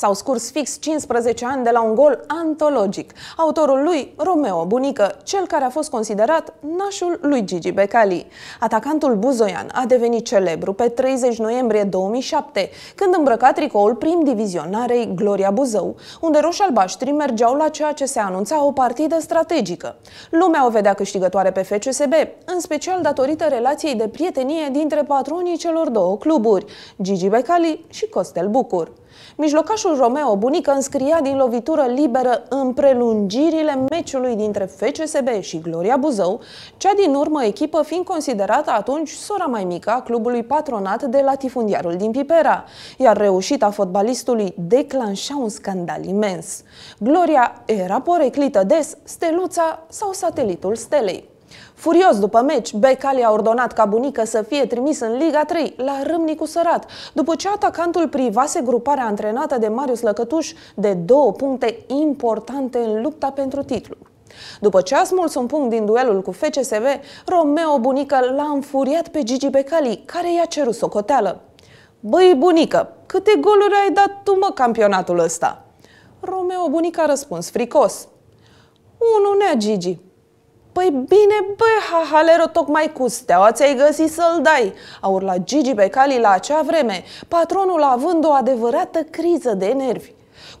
S-au scurs fix 15 ani de la un gol antologic. Autorul lui, Romeo Bunică, cel care a fost considerat nașul lui Gigi Becali. Atacantul buzoian a devenit celebru pe 30 noiembrie 2007, când îmbrăca tricoul prim divizionarei Gloria Buzău, unde roșalbaștri mergeau la ceea ce se anunța o partidă strategică. Lumea o vedea câștigătoare pe FCSB, în special datorită relației de prietenie dintre patronii celor două cluburi, Gigi Becali și Costel Bucur. Mijlocașul Coșul Romeo Bunică înscria din lovitură liberă în prelungirile meciului dintre FCSB și Gloria Buzău, cea din urmă echipă fiind considerată atunci sora mai mică a clubului patronat de latifundiarul din Pipera, iar reușita fotbalistului declanșa un scandal imens. Gloria era poreclită des steluța sau satelitul stelei. Furios după meci, Becali a ordonat ca bunică să fie trimis în Liga 3, la Râmnicu Sărat, după ce atacantul privase gruparea antrenată de Marius Lăcătuș de două puncte importante în lupta pentru titlu. După ce a smuls un punct din duelul cu FCSV, Romeo Bunică l-a înfuriat pe Gigi Becali, care i-a cerut socoteală. Băi, bunică, câte goluri ai dat tu, mă, campionatul ăsta?" Romeo Bunică a răspuns fricos. Unu nea, Gigi, Păi bine, bă, hahalero, tocmai cu steaua ți-ai găsit să-l dai, a urlat Gigi Becali la acea vreme, patronul având o adevărată criză de nervi.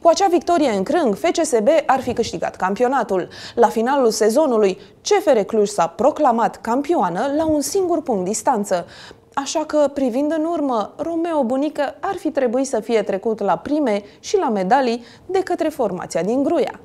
Cu acea victorie în crâng, FCSB ar fi câștigat campionatul. La finalul sezonului, CFR Cluj s-a proclamat campioană la un singur punct distanță. Așa că, privind în urmă, Romeo Bunică ar fi trebuit să fie trecut la prime și la medalii de către formația din Gruia.